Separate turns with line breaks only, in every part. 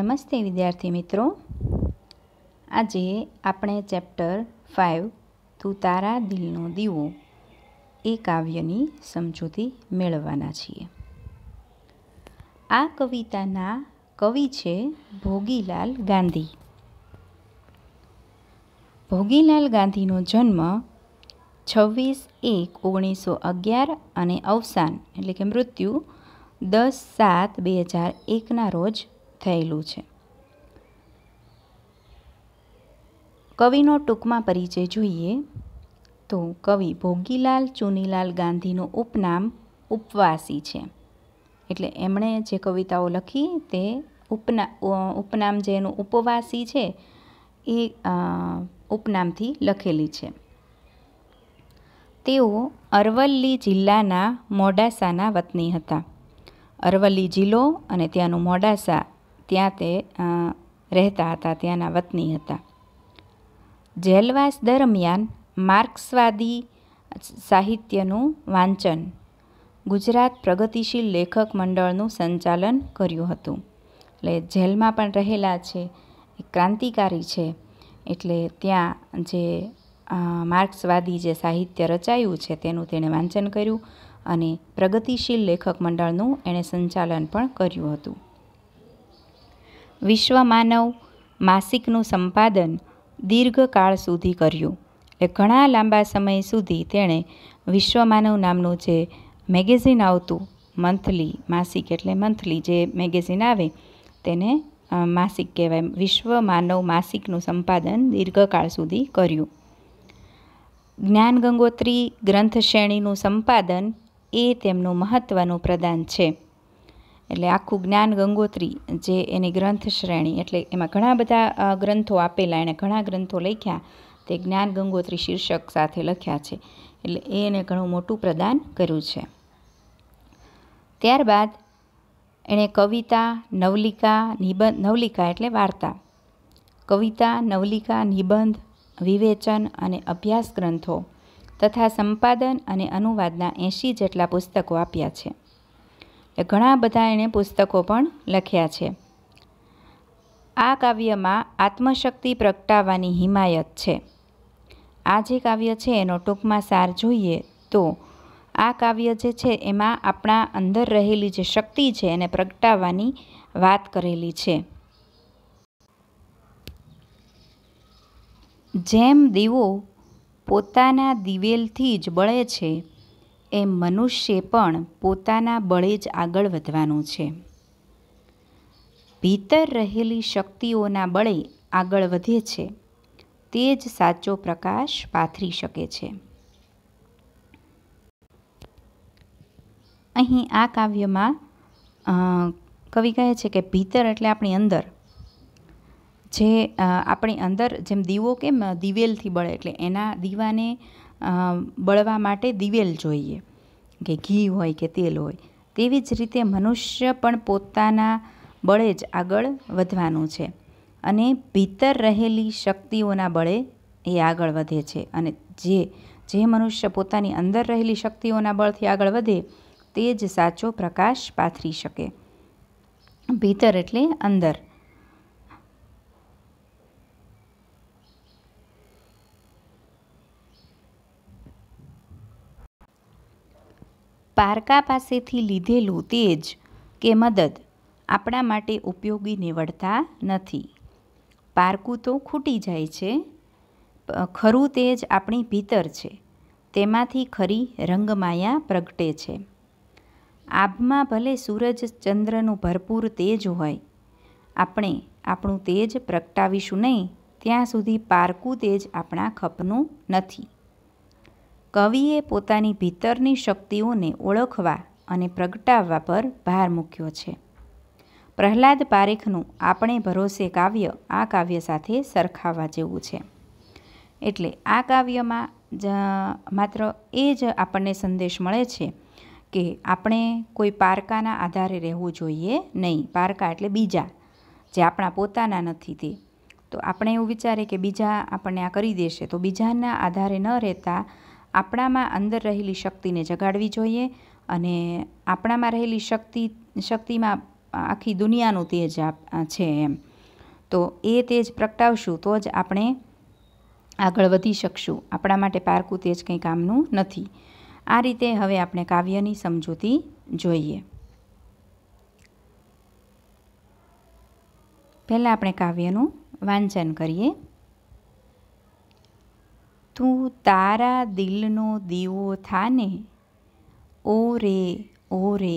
નમસ્તે વિદ્યાર્થી મિત્રો આજે આપણે ચેપ્ટર ફાઇવ તું તારા દિલનો દીવો એ કાવ્યની સમજૂતી મેળવવાના છીએ આ કવિતાના કવિ છે ભોગીલાલ ગાંધી ભોગીલાલ ગાંધીનો જન્મ છવ્વીસ એક ઓગણીસો અગિયાર અને અવસાન એટલે કે મૃત્યુ દસ સાત બે હજાર એકના રોજ થયેલું છે કવિનો ટૂંકમાં પરિચય જોઈએ તો કવિ ભોગીલાલ ચુનીલાલ ગાંધીનું ઉપનામ ઉપવાસી છે એટલે એમણે જે કવિતાઓ લખી તે ઉપના ઉપનામ જે એનું ઉપવાસી છે એ ઉપનામથી લખેલી છે તેઓ અરવલ્લી જિલ્લાના મોડાસાના વતની હતા અરવલ્લી જિલ્લો અને ત્યાંનું મોડાસા ત્યાં તે રહેતા હતા ત્યાંના વતની હતા જેલવાસ દરમિયાન માર્ક્સવાદી સાહિત્યનું વાંચન ગુજરાત પ્રગતિશીલ લેખક મંડળનું સંચાલન કર્યું હતું એટલે જેલમાં પણ રહેલા છે ક્રાંતિકારી છે એટલે ત્યાં જે માર્ક્સવાદી જે સાહિત્ય રચાયું છે તેનું તેણે વાંચન કર્યું અને પ્રગતિશીલ લેખક મંડળનું એણે સંચાલન પણ કર્યું હતું વિશ્વમાનવ માસિકનું સંપાદન દીર્ઘકાળ સુધી કર્યું એટલે ઘણા લાંબા સમય સુધી તેણે વિશ્વમાનવ નામનું જે મેગેઝિન આવતું મંથલી માસિક એટલે મંથલી જે મેગેઝિન આવે તેને માસિક કહેવાય વિશ્વમાનવ માસિકનું સંપાદન દીર્ઘકાળ સુધી કર્યું જ્ઞાન ગંગોત્રી ગ્રંથ શ્રેણીનું સંપાદન એ તેમનું મહત્ત્વનું પ્રદાન છે એટલે આખું જ્ઞાન ગંગોત્રી જે એની ગ્રંથ શ્રેણી એટલે એમાં ઘણા બધા ગ્રંથો આપેલા એણે ઘણા ગ્રંથો લખ્યા તે જ્ઞાન ગંગોત્રી શીર્ષક સાથે લખ્યા છે એટલે એ એને ઘણું મોટું પ્રદાન કર્યું છે ત્યારબાદ એણે કવિતા નવલિકા નિબંધ નવલિકા એટલે વાર્તા કવિતા નવલિકા નિબંધ વિવેચન અને અભ્યાસ ગ્રંથો તથા સંપાદન અને અનુવાદના એંશી જેટલા પુસ્તકો આપ્યા છે એ ઘણા બધા એણે પુસ્તકો પણ લખ્યા છે આ કાવ્યમાં આત્મશક્તિ પ્રગટાવવાની હિમાયત છે આ જે કાવ્ય છે એનો ટૂંકમાં સાર જોઈએ તો આ કાવ્ય જે છે એમાં આપણા અંદર રહેલી જે શક્તિ છે એને પ્રગટાવવાની વાત કરેલી છે જેમ દીવો પોતાના દિવેલથી જ બળે છે એમ મનુષ્યે પણ પોતાના બળે જ આગળ વધવાનું છે ભીતર રહેલી શક્તિઓના બળે આગળ વધે છે તે જ સાચો પ્રકાશ પાથરી શકે છે અહીં આ કાવ્યમાં કવિ કહે છે કે ભીતર એટલે આપણી અંદર જે આપણી અંદર જેમ દીવો કેમ દિવેલથી બળે એટલે એના દીવાને બળવા માટે દિવેલ જોઈએ કે ઘી હોય કે તેલ હોય તેવી જ રીતે મનુષ્ય પણ પોતાના બળે જ આગળ વધવાનું છે અને ભીતર રહેલી શક્તિઓના બળે એ આગળ વધે છે અને જે જે મનુષ્ય પોતાની અંદર રહેલી શક્તિઓના બળથી આગળ વધે તે જ સાચો પ્રકાશ પાથરી શકે ભીતર એટલે અંદર પારકા પાસેથી લીધેલું તેજ કે મદદ આપણા માટે ઉપયોગી નીવડતા નથી પારકું તો ખૂટી જાય છે ખરું તેજ આપણી ભીતર છે તેમાંથી ખરી રંગમાયા પ્રગટે છે આભમાં ભલે સૂરજ ચંદ્રનું ભરપૂર તેજ હોય આપણે આપણું તેજ પ્રગટાવીશું નહીં ત્યાં સુધી પારકું તેજ આપણા ખપનું નથી કવિએ પોતાની ભીતરની શક્તિઓને ઓળખવા અને પ્રગટાવવા પર ભાર મૂક્યો છે પ્રહલાદ પારેખનું આપણે ભરોસે કાવ્ય આ કાવ્ય સાથે સરખાવવા જેવું છે એટલે આ કાવ્યમાં જ માત્ર એ જ આપણને સંદેશ મળે છે કે આપણે કોઈ પારકાના આધારે રહેવું જોઈએ નહીં પારકા એટલે બીજા જે આપણા પોતાના નથી તે તો આપણે એવું વિચારે કે બીજા આપણને આ કરી દેશે તો બીજાના આધારે ન રહેતા આપણામાં અંદર રહેલી શક્તિને જગાડવી જોઈએ અને આપણામાં રહેલી શક્તિ શક્તિમાં આખી દુનિયાનું તેજ છે એમ તો એ તેજ પ્રગટાવશું તો જ આપણે આગળ વધી શકશું આપણા માટે પારકું તેજ કંઈ કામનું નથી આ રીતે હવે આપણે કાવ્યની સમજૂતી જોઈએ પહેલાં આપણે કાવ્યનું વાંચન કરીએ તું તારા દિલનો દીવો થાને ઓ રે ઓ રે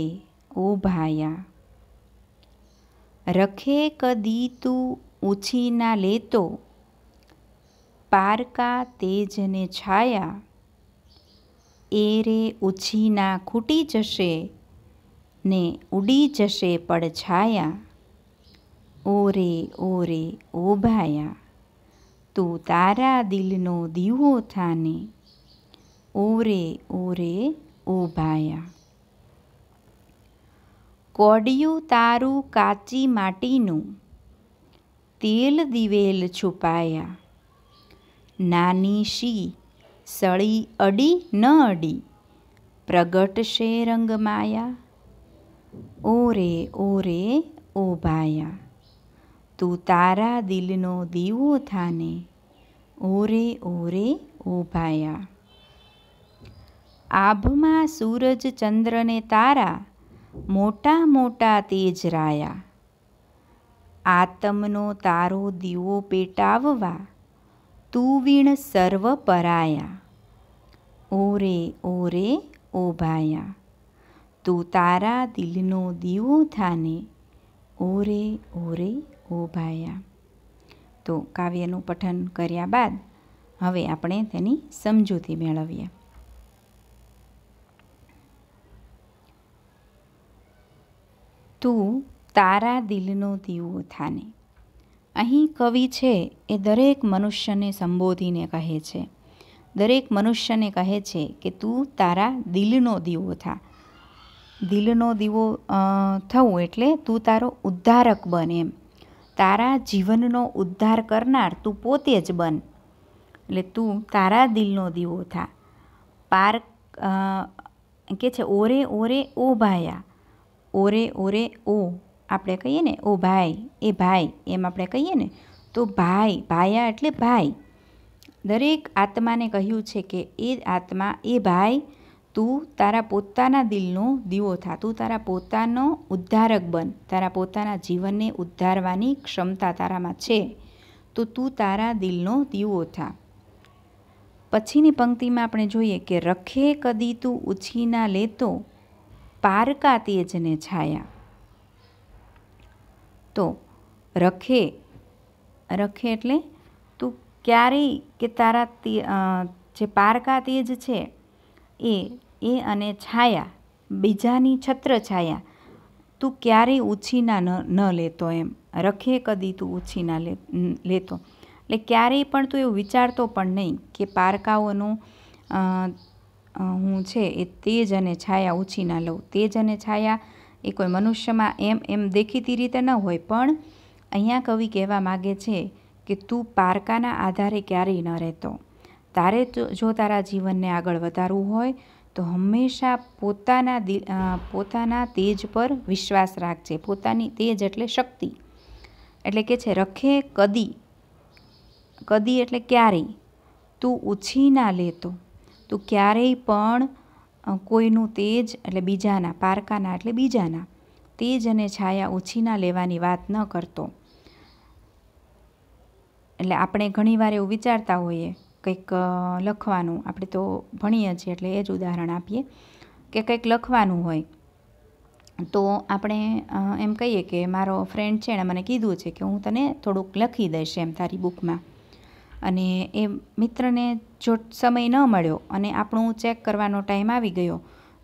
ઓ ભાયા રખે કદી તું ઉછી ના લેતો પારકા તેજને છાયા એ રે ઉછી ના ખૂટી જશે ને ઉડી જશે પડછાયા ઓ રે ઓ રે ઓ ભાયા તું તારા દિલનો દીવો થાને ઓરે ઓરે ઓભાયા કોડિયું તારું કાચી માટીનું તેલ દિવેલ છુપાયા નાની શી સળી અડી ન અડી પ્રગટશે રંગમાયા ઓરે ઓરે ઓભાયા તું તારા દિલનો દીવો થાને ઓરે ઓરે ઓભાયા આભમાં સૂરજ ચંદ્રને તારા મોટા મોટા તેજ રાયા આતમનો તારો દીવો પેટાવવા તું વીણ સર્વ પરાયા ઓરે ઓરે ઓભાયા તું તારા દિલનો દીવો થાને ઓરે ઓરે ઉભાયા તો કાવ્યનું પઠન કર્યા બાદ હવે આપણે તેની સમજૂતી મેળવીએ તું તારા દિલનો દીવો થાને અહીં કવિ છે એ દરેક મનુષ્યને સંબોધીને કહે છે દરેક મનુષ્યને કહે છે કે તું તારા દિલનો દીવો થા દિલનો દીવો થવું એટલે તું તારો ઉદ્ધારક બને એમ તારા જીવનનો ઉદ્ધાર કરનાર તું પોતે જ બન એટલે તું તારા દિલનો દીવો થા પાર કે છે ઓરે ઓરે ઓ ભાયા ઓરે ઓરે ઓ આપણે કહીએ ને ઓ ભાઈ એ ભાઈ એમ આપણે કહીએ ને તો ભાઈ ભાયા એટલે ભાઈ દરેક આત્માને કહ્યું છે કે એ આત્મા એ ભાઈ તું તારા પોતાના દિલનો દીવો થા તું તારા પોતાનો ઉદ્ધારક બન તારા પોતાના જીવનને ઉદ્ધારવાની ક્ષમતા તારામાં છે તો તું તારા દિલનો દીવો થા પછીની પંક્તિમાં આપણે જોઈએ કે રખે કદી તું ઉછીના લેતો પારકા તેજને છાયા તો રખે રખે એટલે તું ક્યારેય કે તારા જે પારકા તેજ છે એ એ અને છાયા બીજાની છત્ર છાયા તું ક્યારેય ઉછીના ન લેતો એમ રખે કદી તું ઉછીના લેતો એટલે ક્યારેય પણ તું એવું વિચારતો પણ નહીં કે પારકાઓનું હું છે એ તેજ અને છાયા ઉછીના લઉં તેજ અને છાયા એ કોઈ મનુષ્યમાં એમ એમ દેખીતી રીતે ન હોય પણ અહીંયા કવિ કહેવા માગે છે કે તું પારકાના આધારે ક્યારેય ન રહેતો તારે જો તારા જીવનને આગળ વધારવું હોય તો હંમેશા પોતાના દિલ પોતાના તેજ પર વિશ્વાસ રાખજે પોતાની તેજ એટલે શક્તિ એટલે કે છે રખે કદી કદી એટલે ક્યારેય તું ઉછી ના લેતો તું ક્યારેય પણ કોઈનું તેજ એટલે બીજાના પારકાના એટલે બીજાના તેજ અને છાયા ઓછી ના લેવાની વાત ન કરતો એટલે આપણે ઘણીવાર એવું વિચારતા હોઈએ કંઈક લખવાનું આપણે તો ભણીએ છીએ એટલે એ જ ઉદાહરણ આપીએ કે કંઈક લખવાનું હોય તો આપણે એમ કહીએ કે મારો ફ્રેન્ડ છે એણે મને કીધું છે કે હું તને થોડુંક લખી દઈશ એમ તારી બુકમાં અને એ મિત્રને જો સમય ન મળ્યો અને આપણું ચેક કરવાનો ટાઈમ આવી ગયો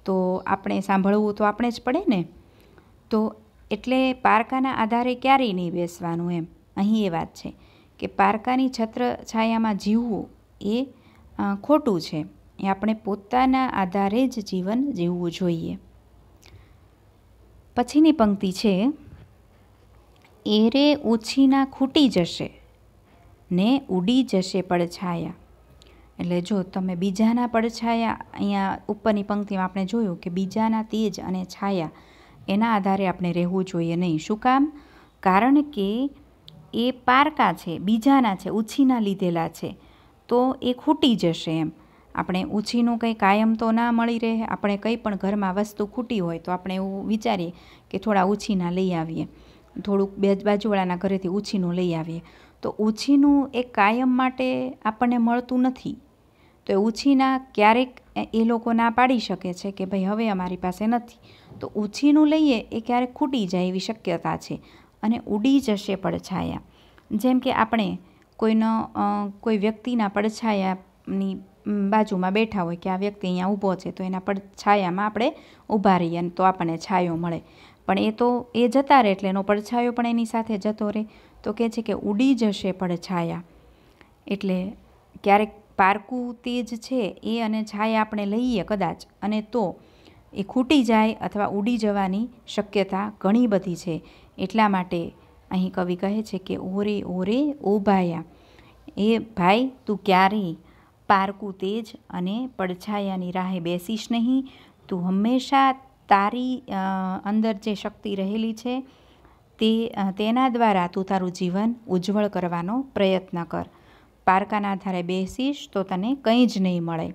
તો આપણે સાંભળવું તો આપણે જ પડે ને તો એટલે પારકાના આધારે ક્યારેય નહીં બેસવાનું એમ અહીં એ વાત છે કે પારકાની છત્ર છાયામાં જીવવું એ ખોટું છે એ આપણે પોતાના આધારે જ જીવન જીવવું જોઈએ પછીની પંક્તિ છે એરે ઓછીના ખૂટી જશે ને ઉડી જશે પડછાયા એટલે જો તમે બીજાના પડછાયા અહીંયા ઉપરની પંક્તિમાં આપણે જોયું કે બીજાના તેજ અને છાયા એના આધારે આપણે રહેવું જોઈએ નહીં શું કામ કારણ કે એ પારકા છે બીજાના છે ઉછીના લીધેલા છે તો એ ખૂટી જશે એમ આપણે ઉછીનું કંઈ કાયમ તો ના મળી રહે આપણે કંઈ પણ ઘરમાં વસ્તુ ખૂટી હોય તો આપણે એવું વિચારીએ કે થોડા ઉછીના લઈ આવીએ થોડુંક બે બાજુવાળાના ઘરેથી ઉછીનું લઈ આવીએ તો ઉછીનું એ કાયમ માટે આપણને મળતું નથી તો એ ઉછીના ક્યારેક એ લોકો ના પાડી શકે છે કે ભાઈ હવે અમારી પાસે નથી તો ઉછીનું લઈએ એ ક્યારેક ખૂટી જાય એવી શક્યતા છે અને ઉડી જશે પડછાયા જેમ કે આપણે કોઈનો કોઈ વ્યક્તિના પડછાયાની બાજુમાં બેઠા હોય કે આ વ્યક્તિ અહીંયા ઊભો છે તો એના પડછાયામાં આપણે ઊભા રહીએ તો આપણને છાયો મળે પણ એ તો એ જતા રહે એટલે એનો પડછાયો પણ એની સાથે જતો રહે તો કહે છે કે ઉડી જશે પડછાયા એટલે ક્યારેક પારકું તેજ છે એ અને છાયા આપણે લઈએ કદાચ અને તો એ ખૂટી જાય અથવા ઉડી જવાની શક્યતા ઘણી બધી છે એટલા માટે અહીં કવિ કહે છે કે ઓરે ઓરે ઓ ભાયા એ ભાઈ તું ક્યારેય પારકું તેજ અને પડછાયાની રાહે બેસીશ નહીં તું હંમેશા તારી અંદર જે શક્તિ રહેલી છે તે તેના દ્વારા તું તારું જીવન ઉજ્જવળ કરવાનો પ્રયત્ન કર પારકાના આધારે બેસીશ તો તને કંઈ જ નહીં મળે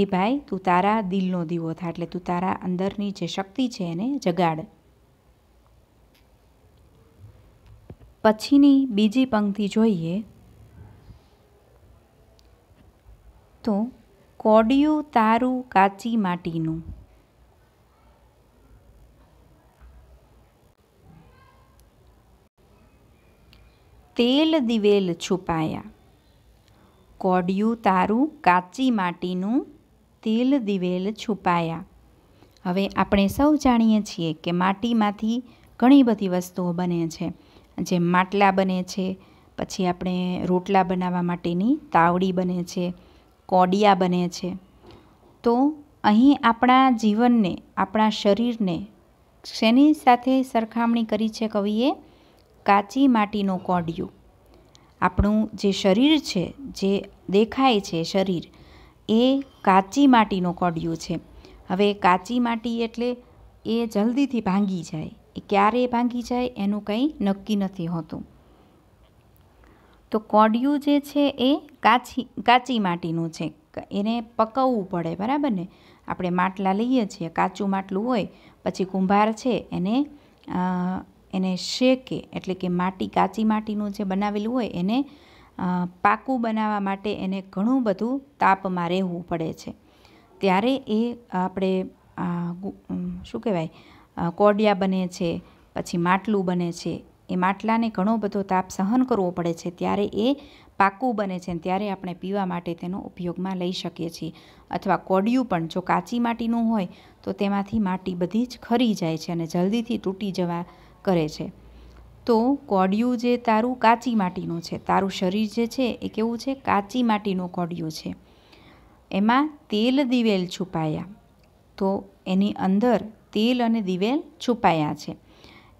એ ભાઈ તું તારા દિલનો દીવો થા એટલે તું તારા અંદરની જે શક્તિ છે એને જગાડ પછીની બીજી પંક્તિ જોઈએ તો કોડિયું તારું કાચી માટીનું તેલ દિવેલ છુપાયા કોડિયું તારું કાચી માટીનું તેલ દિવેલ છુપાયા હવે આપણે સૌ જાણીએ છીએ કે માટીમાંથી ઘણી બધી વસ્તુઓ બને છે જેમ માટલા બને છે પછી આપણે રોટલા બનાવવા માટેની તાવડી બને છે કોડિયા બને છે તો અહીં આપણા જીવનને આપણા શરીરને શેની સાથે સરખામણી કરી છે કવિએ કાચી માટીનો કોડિયું આપણું જે શરીર છે જે દેખાય છે શરીર એ કાચી માટીનો કોડિયું છે હવે કાચી માટી એટલે એ જલ્દીથી ભાંગી જાય એ ક્યારે ભાંગી જાય એનું કંઈ નક્કી નથી હોતું તો કોડિયું જે છે એ કાચી કાચી માટીનું છે એને પકવવું પડે બરાબર ને આપણે માટલા લઈએ છીએ કાચું માટલું હોય પછી કુંભાર છે એને એને શેકે એટલે કે માટી કાચી માટીનું જે બનાવેલું હોય એને પાકું બનાવવા માટે એને ઘણું બધું તાપમાં રહેવું પડે છે ત્યારે એ આપણે શું કહેવાય કોડિયા બને છે પછી માટલું બને છે એ માટલાને ઘણો બધો તાપ સહન કરવો પડે છે ત્યારે એ પાકું બને છે ત્યારે આપણે પીવા માટે તેનો ઉપયોગમાં લઈ શકીએ છીએ અથવા કોડિયું પણ જો કાચી માટીનું હોય તો તેમાંથી માટી બધી જ ખરી જાય છે અને જલ્દીથી તૂટી જવા કરે છે તો કોડિયું જે તારું કાચી માટીનું છે તારું શરીર જે છે એ કેવું છે કાચી માટીનું કોડિયું છે એમાં તેલ દિવેલ છુપાયા તો એની અંદર તેલ અને દિવેલ છુપાયા છે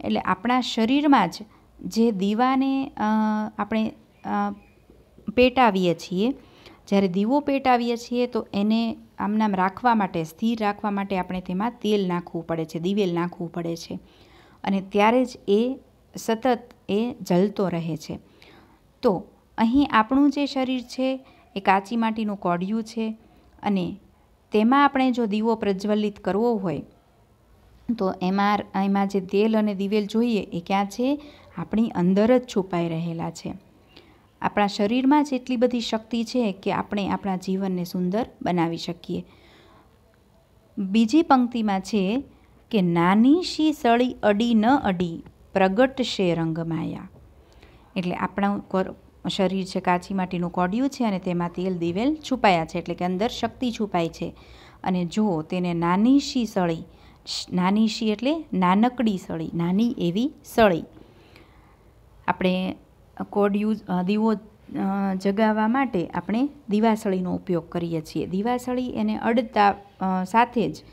એટલે આપણા શરીરમાં જ જે દીવાને આપણે પેટાવીએ છીએ જ્યારે દીવો પેટાવીએ છીએ તો એને આમનામ રાખવા માટે સ્થિર રાખવા માટે આપણે તેમાં તેલ નાખવું પડે છે દિવેલ નાખવું પડે છે અને ત્યારે જ એ સતત એ જલતો રહે છે તો અહીં આપણું જે શરીર છે એ કાચી માટીનું કોડિયું છે અને તેમાં આપણે જો દીવો પ્રજ્વલિત કરવો હોય તો એમાં એમાં જે તેલ અને દિવેલ જોઈએ એ ક્યાં છે આપણી અંદર જ છુપાઈ રહેલા છે આપણા શરીરમાં જ એટલી બધી શક્તિ છે કે આપણે આપણા જીવનને સુંદર બનાવી શકીએ બીજી પંક્તિમાં છે કે નાની શી સળી અડી ન અડી પ્રગટશે રંગમાયા એટલે આપણા શરીર છે કાચી માટીનું કોડિયું છે અને તેમાં તેલ દિવેલ છુપાયા છે એટલે કે અંદર શક્તિ છુપાય છે અને જો તેને નાની શી સળી નાની શી એટલે નાનકડી સળી નાની એવી સળી આપણે કોડ યુઝ દીવો જગાવવા માટે આપણે દીવાસળીનો ઉપયોગ કરીએ છીએ દીવાસળી એને અડતા સાથે જ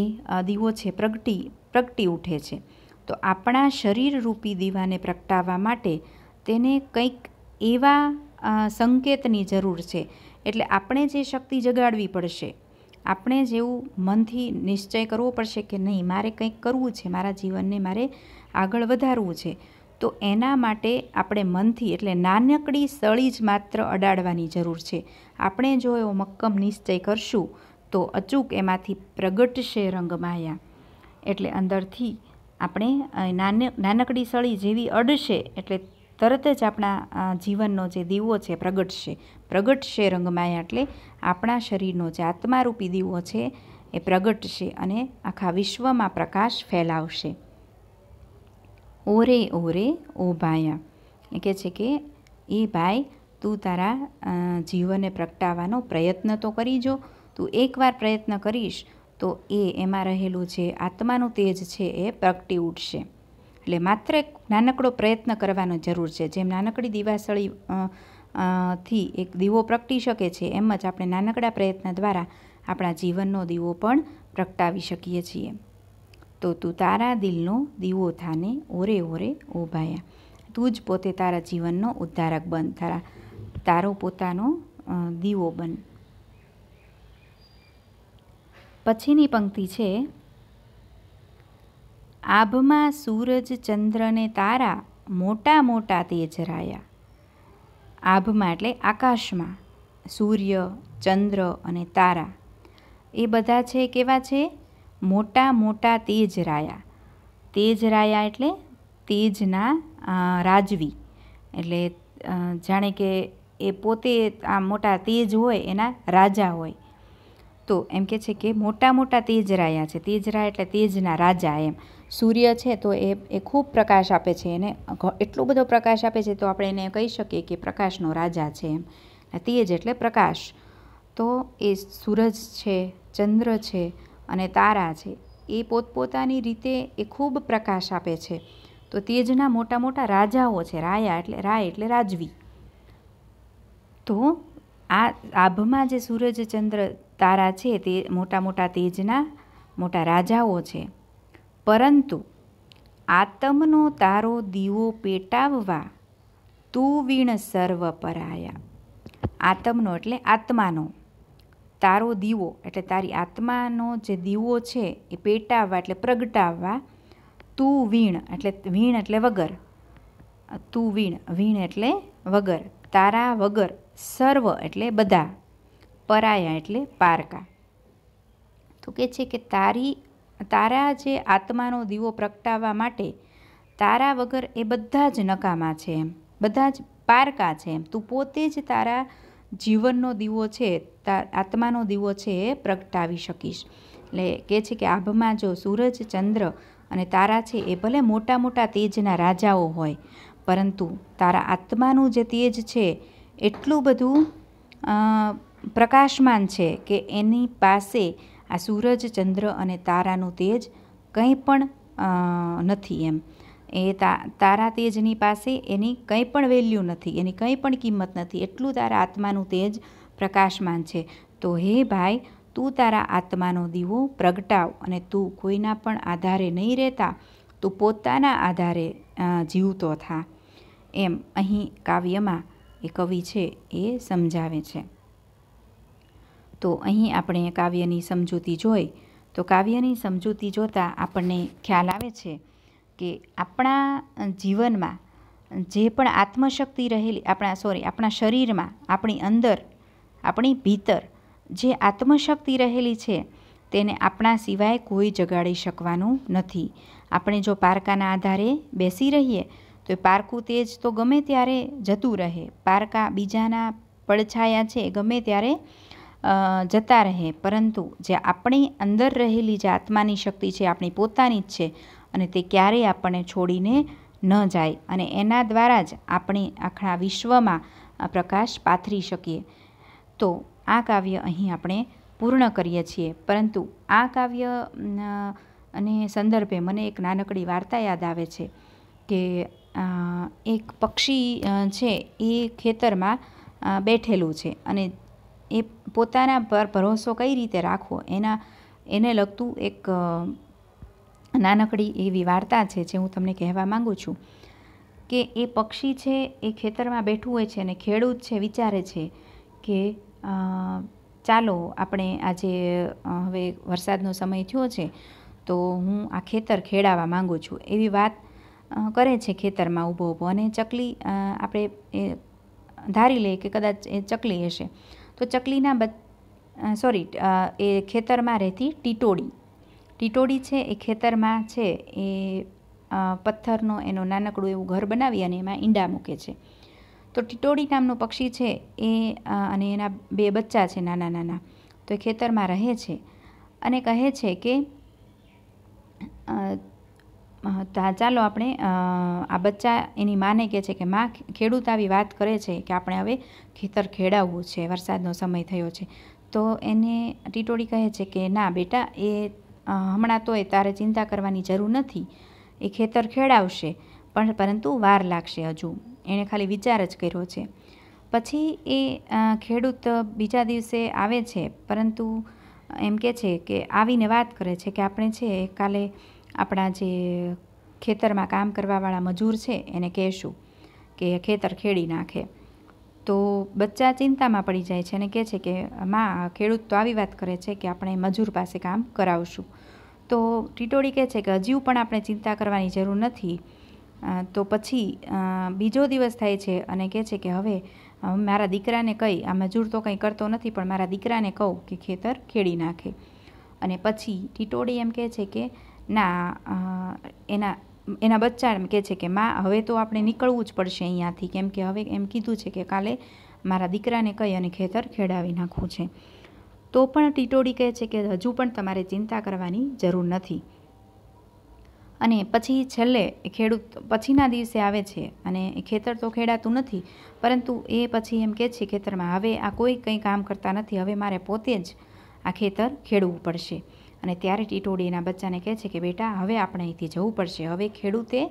એ દીવો છે પ્રગટી પ્રગટી ઉઠે છે તો આપણા શરીરરૂપી દીવાને પ્રગટાવવા માટે તેને કંઈક એવા સંકેતની જરૂર છે એટલે આપણે જે શક્તિ જગાડવી પડશે આપણે જેવું મનથી નિશ્ચય કરવો પડશે કે નહીં મારે કંઈક કરવું છે મારા જીવનને મારે આગળ વધારવું છે તો એના માટે આપણે મનથી એટલે નાનકડી સળી જ માત્ર અડાડવાની જરૂર છે આપણે જો એવો મક્કમ નિશ્ચય કરશું તો અચૂક એમાંથી પ્રગટશે રંગમાયા એટલે અંદરથી આપણે નાનકડી સળી જેવી અડશે એટલે તરત જ આપણા જીવનનો જે દીવો છે પ્રગટશે પ્રગટશે રંગમાયા એટલે આપણા શરીરનો જે આત્મારૂપી દીવો છે એ પ્રગટશે અને આખા વિશ્વમાં પ્રકાશ ફેલાવશે ઓરે ઓરે ઓ ભાયા એ કહે છે કે એ ભાઈ તું તારા જીવનને પ્રગટાવવાનો પ્રયત્ન તો કરીજો તું એકવાર પ્રયત્ન કરીશ તો એ એમાં રહેલું જે આત્માનું તેજ છે એ પ્રગટી ઉઠશે એટલે માત્ર એક નાનકડો પ્રયત્ન કરવાનો જરૂર છે જેમ નાનકડી દીવાસળી થી એક દીવો પ્રગટી શકે છે એમ જ આપણે નાનકડા પ્રયત્ન દ્વારા આપણા જીવનનો દીવો પણ પ્રગટાવી શકીએ છીએ તો તું તારા દિલનો દીવો થાને ઓરે ઓરે ઓભાયા તું જ પોતે તારા જીવનનો ઉદ્ધારક બન તારા તારો પોતાનો દીવો બન પછીની પંક્તિ છે આભમાં સૂરજ ચંદ્રને તારા મોટા મોટા તેજ રાયા આભમાં એટલે આકાશમાં સૂર્ય ચંદ્ર અને તારા એ બધા છે કેવા છે મોટા મોટા તેજ રાયા તેજ રાયા એટલે તેજના રાજવી એટલે જાણે કે એ પોતે આ મોટા તેજ હોય એના રાજા હોય તો એમ કે છે કે મોટા મોટા તેજ રાયા છે તેજરા એટલે તેજના રાજા એમ સૂર્ય છે તો એ એ ખૂબ પ્રકાશ આપે છે એને એટલો બધો પ્રકાશ આપે છે તો આપણે એને કહી શકીએ કે પ્રકાશનો રાજા છે એમ તેજ એટલે પ્રકાશ તો એ સૂરજ છે ચંદ્ર છે અને તારા છે એ પોતપોતાની રીતે એ ખૂબ પ્રકાશ આપે છે તો તેજના મોટા મોટા રાજાઓ છે રાયા એટલે રાય એટલે રાજવી તો આ આભમાં જે સૂરજ ચંદ્ર તારા છે તે મોટા મોટા તેજના મોટા રાજાઓ છે પરંતુ આતમનો તારો દીવો પેટાવવા તું વીણ સર્વ પરાયા આતમનો એટલે આત્માનો તારો દીવો એટલે તારી આત્માનો જે દીવો છે એ પેટાવવા એટલે પ્રગટાવવા તું વીણ એટલે વીણ એટલે વગર તું વીણ વીણ એટલે વગર તારા વગર સર્વ એટલે બધા પરાયા એટલે પારકા તો કે છે કે તારી તારા જે આત્માનો દીવો પ્રગટાવવા માટે તારા વગર એ બધા જ નકામા છે એમ બધા જ પારકા છે એમ તું પોતે જ તારા જીવનનો દીવો છે આત્માનો દીવો છે એ પ્રગટાવી શકીશ એટલે કહે છે કે આભમાં જો સૂરજ ચંદ્ર અને તારા છે એ ભલે મોટા મોટા તેજના રાજાઓ હોય પરંતુ તારા આત્માનું જે તેજ છે એટલું બધું પ્રકાશમાન છે કે એની પાસે આ સૂરજ ચંદ્ર અને તારાનું તેજ કંઈ પણ નથી એમ એ તારા તેજની પાસે એની કંઈ પણ વેલ્યુ નથી એની કંઈ પણ કિંમત નથી એટલું તારા આત્માનું તેજ પ્રકાશમાન છે તો હે ભાઈ તું તારા આત્માનો દીવો પ્રગટાવ અને તું કોઈના પણ આધારે નહીં રહેતા તું પોતાના આધારે જીવતો થા એમ અહીં કાવ્યમાં એ કવિ છે એ સમજાવે છે તો અહીં આપણે કાવ્યની સમજૂતી જોઈ તો કાવ્યની સમજૂતી જોતાં આપણને ખ્યાલ આવે છે કે આપણા જીવનમાં જે પણ આત્મશક્તિ રહેલી આપણા સોરી આપણા શરીરમાં આપણી અંદર આપણી ભીતર જે આત્મશક્તિ રહેલી છે તેને આપણા સિવાય કોઈ જગાડી શકવાનું નથી આપણે જો પારકાના આધારે બેસી રહીએ તો પારકું તેજ તો ગમે ત્યારે જતું રહે પારકા બીજાના પડછાયા છે ગમે ત્યારે જતા રહે પરંતુ જે આપણી અંદર રહેલી જે આત્માની શક્તિ છે આપણી પોતાની જ છે અને તે ક્યારેય આપણને છોડીને ન જાય અને એના દ્વારા જ આપણે આખા વિશ્વમાં પ્રકાશ પાથરી શકીએ તો આ કાવ્ય અહીં આપણે પૂર્ણ કરીએ છીએ પરંતુ આ કાવ્ય અને સંદર્ભે મને એક નાનકડી વાર્તા યાદ આવે છે કે એક પક્ષી છે એ ખેતરમાં બેઠેલું છે અને એ પોતાના પર ભરોસો કઈ રીતે રાખવો એના એને લગતું એક નાનકડી એવી વાર્તા છે જે હું તમને કહેવા માગું છું કે એ પક્ષી છે એ ખેતરમાં બેઠું હોય છે અને ખેડૂત છે વિચારે છે કે ચાલો આપણે આજે હવે વરસાદનો સમય થયો છે તો હું આ ખેતર ખેડાવવા માગું છું એવી વાત કરે છે ખેતરમાં ઊભો ઊભો અને ચકલી આપણે એ ધારી લઈએ કે કદાચ એ ચકલી હશે તો ચકલીના બ સોરી એ ખેતરમાં રહેતી ટીટોડી ટીટોડી છે એ ખેતરમાં છે એ પથ્થરનો એનો નાનકડું એવું ઘર બનાવી અને એમાં ઈંડા મૂકે છે તો ટીટોડી નામનું પક્ષી છે એ અને એના બે બચ્ચા છે નાના નાના તો એ ખેતરમાં રહે છે અને કહે છે કે તો ચાલો આપણે આ બચ્ચા એની માને કહે છે કે માં ખેડૂત આવી વાત કરે છે કે આપણે હવે ખેતર ખેડાવવું છે વરસાદનો સમય થયો છે તો એને ટીટોળી કહે છે કે ના બેટા એ હમણાં તો એ તારે ચિંતા કરવાની જરૂર નથી એ ખેતર ખેડાવશે પણ પરંતુ વાર લાગશે હજુ એણે ખાલી વિચાર જ કર્યો છે પછી એ ખેડૂત બીજા દિવસે આવે છે પરંતુ એમ કે છે કે આવીને વાત કરે છે કે આપણે છે કાલે આપણા જે ખેતરમાં કામ કરવાવાળા મજૂર છે એને કહેશું કે ખેતર ખેડી નાખે તો બચ્ચા ચિંતામાં પડી જાય છે અને કહે છે કે માં ખેડૂત તો આવી વાત કરે છે કે આપણે મજૂર પાસે કામ કરાવશું તો ટીટોળી કહે છે કે હજી પણ આપણે ચિંતા કરવાની જરૂર નથી તો પછી બીજો દિવસ થાય છે અને કહે છે કે હવે મારા દીકરાને કહી આ મજૂર તો કંઈ કરતો નથી પણ મારા દીકરાને કહું કે ખેતર ખેડી નાખે અને પછી ટીટોળી એમ કહે છે કે ના એના એના બચ્ચા એમ કહે છે કે માં હવે તો આપણે નીકળવું જ પડશે અહીંયાથી કેમ કે હવે એમ કીધું છે કે કાલે મારા દીકરાને કહી અને ખેતર ખેડાવી નાખવું છે તો પણ ટીટોડી કહે છે કે હજુ પણ તમારે ચિંતા કરવાની જરૂર નથી અને પછી છેલ્લે ખેડૂત પછીના દિવસે આવે છે અને ખેતર તો ખેડાતું નથી પરંતુ એ પછી એમ કહે છે ખેતરમાં હવે આ કોઈ કંઈ કામ કરતા નથી હવે મારે પોતે જ આ ખેતર ખેડવું પડશે અને ત્યારે ટીટોડી બચ્ચાને કહે છે કે બેટા હવે આપણે અહીંથી જવું પડશે હવે ખેડૂતે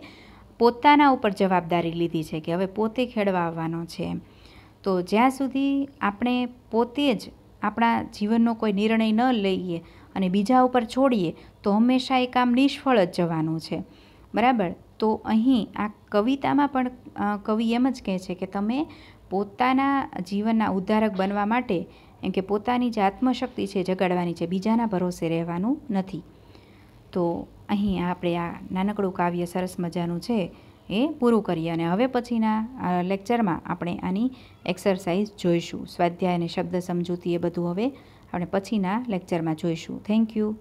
પોતાના ઉપર જવાબદારી લીધી છે કે હવે પોતે ખેડવા આવવાનો છે એમ તો જ્યાં સુધી આપણે પોતે જ આપણા જીવનનો કોઈ નિર્ણય ન લઈએ અને બીજા ઉપર છોડીએ તો હંમેશા એ કામ નિષ્ફળ જ જવાનું છે બરાબર તો અહીં આ કવિતામાં પણ કવિ એમ જ કહે છે કે તમે પોતાના જીવનના ઉદ્ધારક બનવા માટે એમ કે પોતાની જે આત્મશક્તિ છે જગાડવાની છે બીજાના ભરોસે રહેવાનું નથી તો અહીં આપણે આ નાનકડું કાવ્ય સરસ મજાનું છે એ પૂરું કરીએ અને હવે પછીના લેક્ચરમાં આપણે આની એક્સરસાઇઝ જોઈશું સ્વાધ્યાય અને શબ્દ સમજૂતી એ બધું હવે આપણે પછીના લેક્ચરમાં જોઈશું થેન્ક યુ